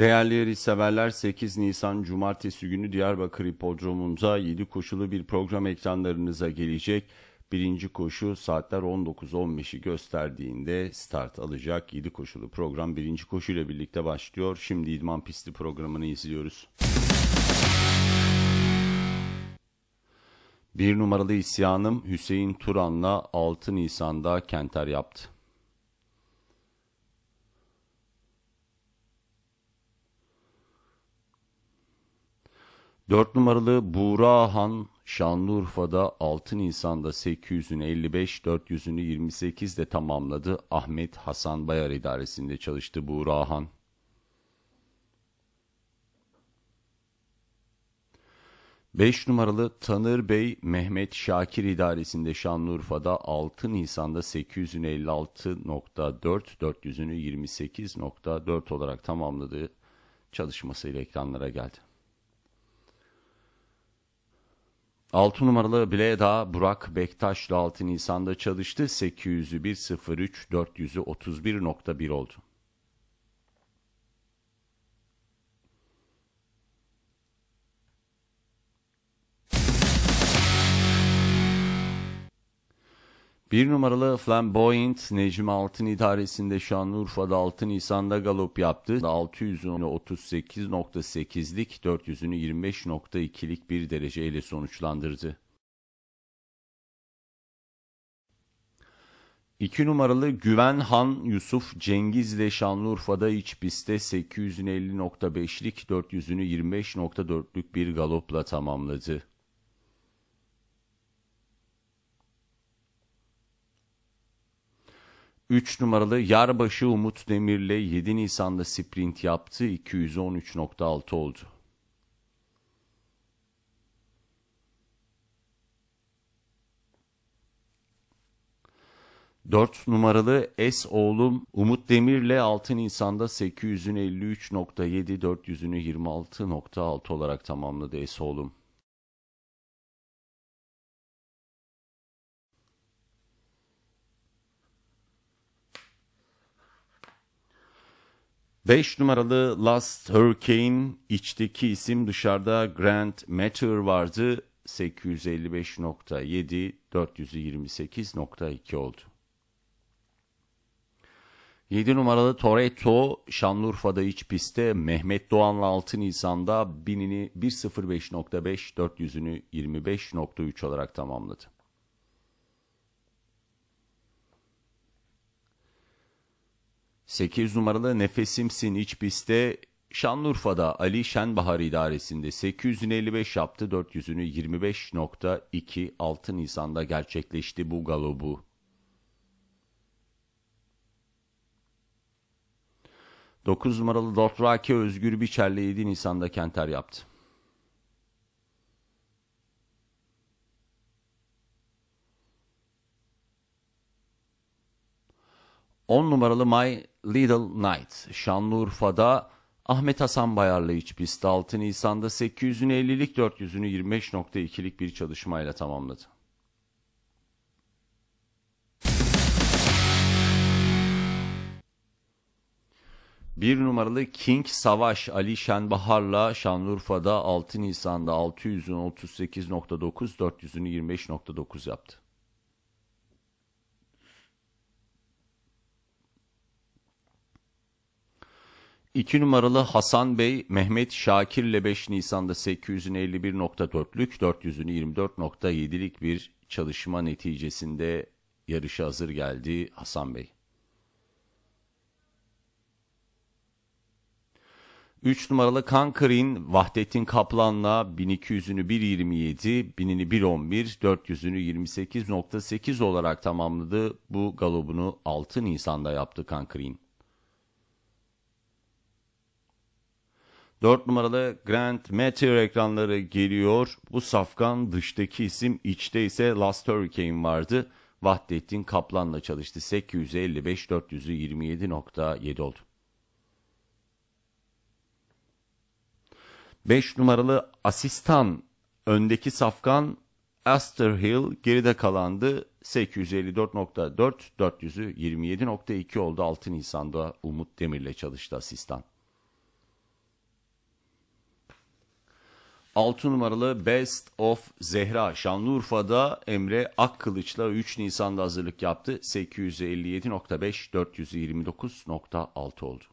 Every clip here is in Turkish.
Değerli severler 8 Nisan Cumartesi günü Diyarbakır Hipodromu'nda 7 koşulu bir program ekranlarınıza gelecek. Birinci koşu saatler 19.15'i gösterdiğinde start alacak. 7 koşulu program birinci koşuyla birlikte başlıyor. Şimdi İdman Pisti programını izliyoruz. Bir numaralı isyanım Hüseyin Turan'la 6 Nisan'da Kenter yaptı. 4 numaralı Buğrahan Şanlıurfa'da 6 Nisan'da 800'ünü 55, 400'ünü 28 de tamamladı. Ahmet Hasan Bayar idaresinde çalıştı Buğrahan. Beş numaralı Tanır Bey Mehmet Şakir idaresinde Şanlıurfa'da 6 Nisan'da 800'ünü 56.4, 400'ünü 28.4 olarak tamamladığı çalışmasıyla ekranlara geldi. 6 numaralı Bleda Burak Bektaşlı 6 Nisan'da çalıştı. 800'ü 1.03, 400'ü 31.1 oldu. Bir numaralı Flamboyant Necim Altın idaresinde Şanlıurfa'da 6 Nisan'da galop yaptı. 600'ünü 38.8'lik 400'ünü 25.2'lik bir dereceyle sonuçlandırdı. 2 numaralı Güven Han Yusuf Cengiz ile Şanlıurfa'da iç pistte 850.5'lik 400'ünü 25.4'lük bir galopla tamamladı. 3 numaralı Yarbaşı Umut Demir'le 7 Nisan'da sprint yaptı. 213.6 oldu. Dört numaralı S oğlum Umut Demir'le 6 Nisan'da 853.7 400'ünü 26.6 olarak tamamladı S oğlum. 5 numaralı Last Hurricane, içteki isim dışarıda Grand Matter vardı. 855.7, 428.2 oldu. 7 numaralı Toretto, Şanlıurfa'da iç pistte Mehmet Doğan'la 6 Nisan'da binini 1.05.5, 400'ünü 25.3 olarak tamamladı. 8 numaralı Nefesimsin iç pistte Şanlıurfa'da Ali Şenbahar idaresinde 855 yaptı 400'ünü 25.2 6 Nisan'da gerçekleşti bu galobu. Dokuz numaralı Dotraki Özgür Biçer'le 7 Nisan'da Kenter yaptı. 10 numaralı My Little Night Şanlıurfa'da Ahmet Hasan Bayarlı iç pist 6 Nisan'da 850'lik 400'ünü 25.2'lik bir çalışmayla tamamladı. Bir numaralı King Savaş Ali Şenbahar'la Şanlıurfa'da 6 Nisan'da 600'ün 38.9, 400'ünü 25.9 yaptı. 2 numaralı Hasan Bey, Mehmet Şakir'le 5 Nisan'da 851.4'lük, 400'ünü 24.7'lik bir çalışma neticesinde yarışa hazır geldi Hasan Bey. 3 numaralı Kankarin, Vahdettin Kaplan'la 1200'ünü 1.27, 1000'ini 1.11, 400'ünü 28.8 olarak tamamladı. Bu galobunu 6 Nisan'da yaptı Kankarin. 4 numaralı Grand Meteor ekranları geliyor. Bu safkan dıştaki isim içte ise Last Hurricane vardı. Vahdettin Kaplan'la çalıştı. 855 427.7 oldu. 5 numaralı asistan öndeki safkan Aster Hill geride kalandı. 854.4 427.2 27.2 oldu. 6 Nisan'da Umut Demir'le çalıştı asistan. 6 numaralı Best of Zehra Şanlıurfa'da Emre Akkılıç'la 3 Nisan'da hazırlık yaptı. 857.5 429.6 oldu.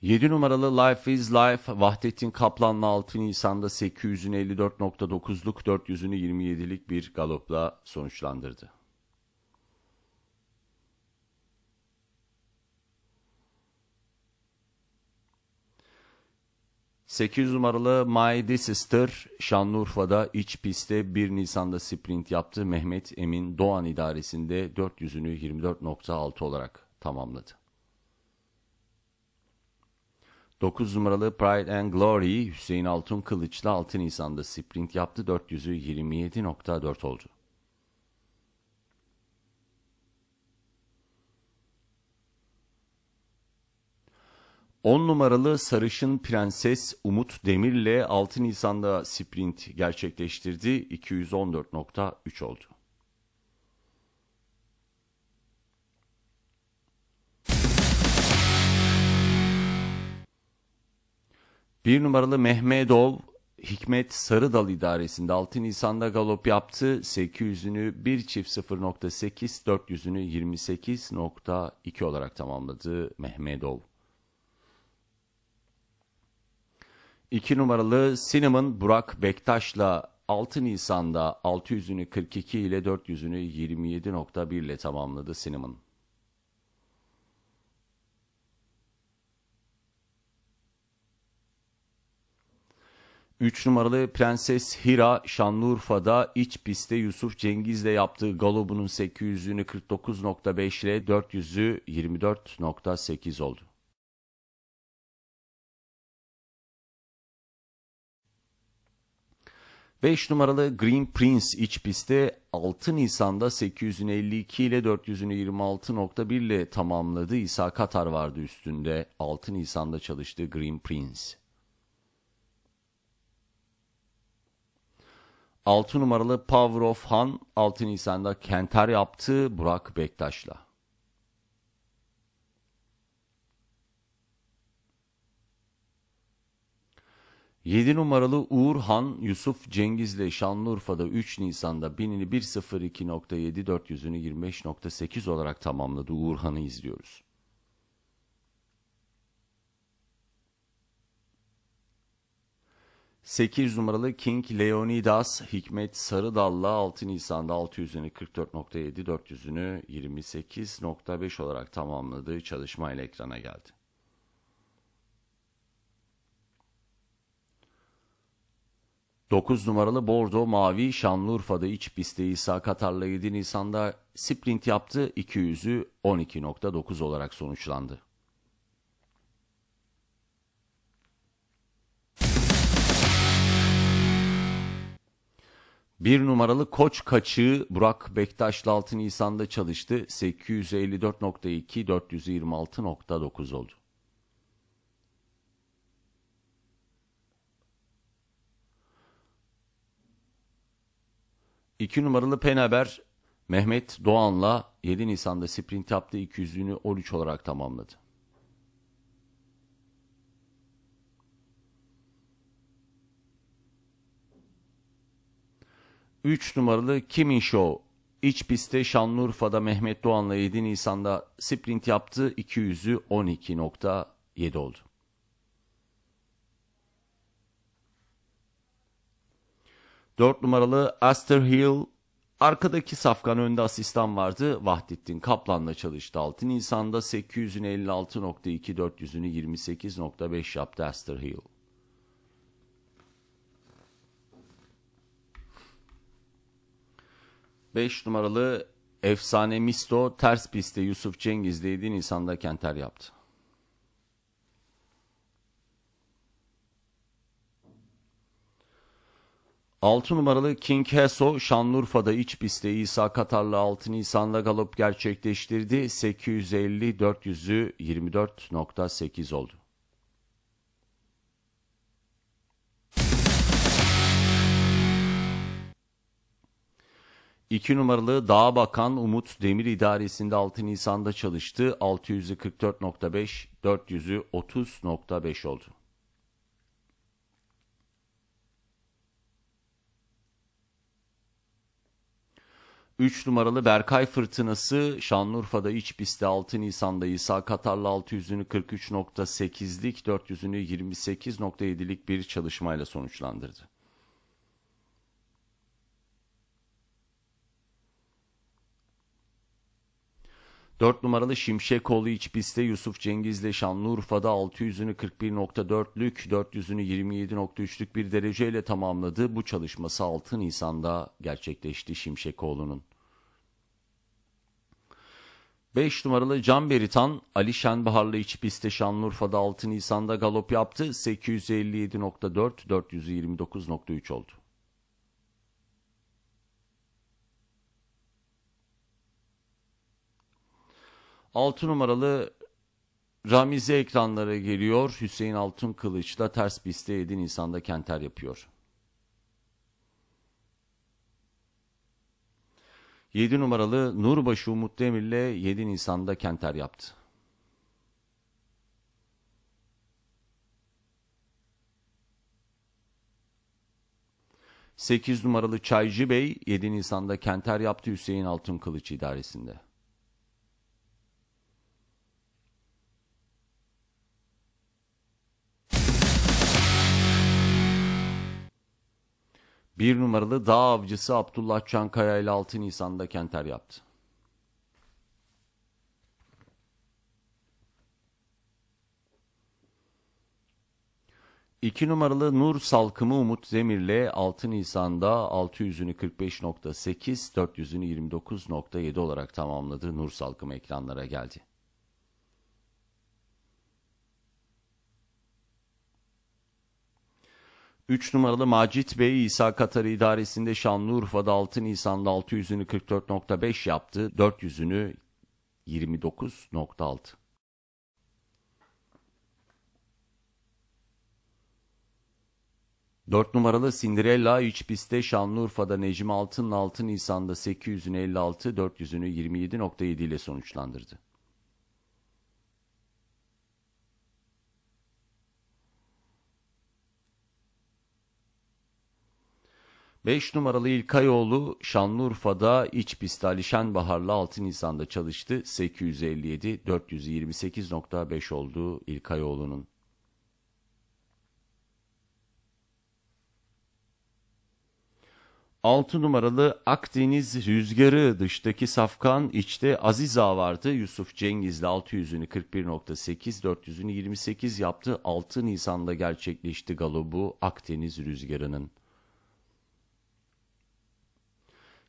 Yedi numaralı Life is Life Vahdettin Kaplan'la 6 Nisan'da 854.9'luk 400'ünü 27'lik bir galopla sonuçlandırdı. 8 numaralı My This Sister Şanlıurfa'da iç pistte 1 Nisan'da sprint yaptı. Mehmet Emin Doğan idaresinde 400'ünü 24.6 olarak tamamladı. 9 numaralı Pride and Glory Hüseyin Altın Kılıç'la 6 Nisan'da sprint yaptı. 400'ü 27.4 oldu. 10 numaralı sarışın prenses Umut Demir'le 6 Nisan'da sprint gerçekleştirdi. 214.3 oldu. Bir numaralı Mehmetov Hikmet Sarıdal idaresinde 6 Nisan'da galop yaptı. 800'ünü 1 çift 0.8, 400'ünü 28.2 olarak tamamladı Mehmetov. 2 numaralı Cinnamon Burak Bektaş'la 6 Nisan'da 600'ünü 42 ile 400'ünü 27.1 ile tamamladı Cinnamon. Üç numaralı Prenses Hira Şanlıurfa'da iç pistte Yusuf Cengiz'le yaptığı galobunun 800'ünü 49.5 ile 400'ü 24.8 oldu. 5 numaralı Green Prince iç pistte 6 Nisan'da 852 ile 426.1 ile tamamladı. İsa Katar vardı üstünde 6 Nisan'da çalıştı Green Prince. 6 numaralı Power of Han 6 Nisan'da kentar yaptı Burak Bektaş'la. 7 numaralı Uğur Han Yusuf Cengiz'le Şanlıurfa'da 3 Nisan'da 1000'ini 1.02.7 olarak tamamladı. Uğur Han'ı izliyoruz. Sekiz numaralı King Leonidas Hikmet Sarıdallı 6 Nisan'da 600'ünü 44.7 400'ünü 28.5 olarak tamamladığı çalışmayla ekrana geldi. 9 numaralı Bordo Mavi Şanlıurfa'da iç pistte İsa Katar'la 7 Nisan'da sprint yaptı. 200'ü 12.9 olarak sonuçlandı. Bir numaralı koç kaçığı Burak Bektaşlı 6 Nisan'da çalıştı. 854.2 426.9 oldu. 2 numaralı Penaber Mehmet Doğan'la 7 Nisan'da sprint yaptı 200'lüğünü 13 olarak tamamladı. Üç numaralı Kimin Show iç pistte Şanlıurfa'da Mehmet Doğan'la 7 Nisan'da sprint yaptı 200'ü 12.7 oldu. 4 numaralı Aster Hill Arkadaki safkan önde asistan vardı. Vahdettin Kaplan'la çalıştı. 6 Nisan'da 800'ünü 400'ünü 28.5 yaptı Aster Hill. Beş numaralı efsane Misto ters pistte Yusuf Cengiz'le 7 Nisan'da kenter yaptı. 6 numaralı King Heso Şanlıurfa'da iç pistte İsa Katarlı 6 Nisan'da galop gerçekleştirdi. 850 400'ü 24.8 oldu. İki numaralı Dağ Bakan Umut Demir İdaresi'nde 6 Nisan'da çalıştı. 644.5 400'ü 30.5 oldu. 3 numaralı Berkay Fırtınası Şanlıurfa'da iç pistte 6 Nisan'da İsa Katarlı 600'ünü 43.8'lik 400'ünü 28.7'lik bir çalışmayla sonuçlandırdı. 4 numaralı Şimşekoğlu iç pistte Yusuf Cengiz'le Şanlıurfa'da 600'ünü 41.4'lük, 400'ünü 27.3'lük bir dereceyle tamamladı. Bu çalışması 6 Nisan'da gerçekleşti Şimşekoğlu'nun. 5 numaralı Can Beritan, Ali Şenbaharlı iç pistte Şanlıurfa'da 6 Nisan'da galop yaptı. 857.4, 429.3 oldu. 6 numaralı Ramize ekranlara geliyor. Hüseyin Altın Kılıç'la ters pistte 7 Nisan'da Kenter yapıyor. 7 numaralı Nurbaşı Umut Demir'le 7 Nisan'da Kenter yaptı. Sekiz numaralı Çaycı Bey 7 Nisan'da Kenter yaptı Hüseyin Altın Kılıç idaresinde. Bir numaralı dağ avcısı Abdullah Çankaya ile 6 Nisan'da Kenter yaptı. İki numaralı Nur Salkımı Umut Zemir'le 6 Nisan'da 600'ünü 45.8, 400'ünü 29.7 olarak tamamladı. Nur Salkımı ekranlara geldi. 3 numaralı Macit Bey İsa Katar idaresinde Şanlıurfa'da 6 Nisan'da 600'ünü 44.5 yaptı. 400'ünü 29.6. Dört numaralı Cinderella iç pistte Şanlıurfa'da Necmi Altın'ın 6 Nisan'da 856 56, 400'ünü 27.7 ile sonuçlandırdı. 5 numaralı İlkayoğlu Şanlıurfa'da iç pist Ali Şenbahar'la 6 Nisan'da çalıştı. 857 428.5 oldu İlkayoğlu'nun. Altı numaralı Akdeniz Rüzgarı dıştaki Safkan içte Aziza vardı. Yusuf Cengiz'le 600'ünü 41.8 400'ünü 28 yaptı. 6 Nisan'da gerçekleşti galobu Akdeniz Rüzgarı'nın.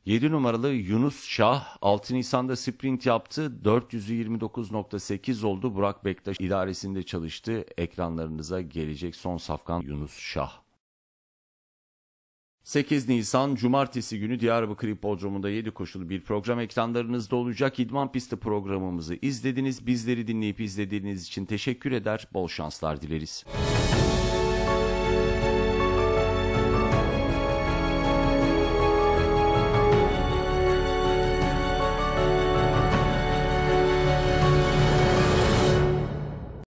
7 numaralı Yunus Şah 6 Nisan'da sprint yaptı. 429.8 oldu. Burak Bektaş idaresinde çalıştı. Ekranlarınıza gelecek son safkan Yunus Şah. 8 Nisan Cumartesi günü Diyarbakır Hipodromu'nda 7 koşulu bir program ekranlarınızda olacak. İdman Pisti programımızı izlediniz. Bizleri dinleyip izlediğiniz için teşekkür eder. Bol şanslar dileriz. Müzik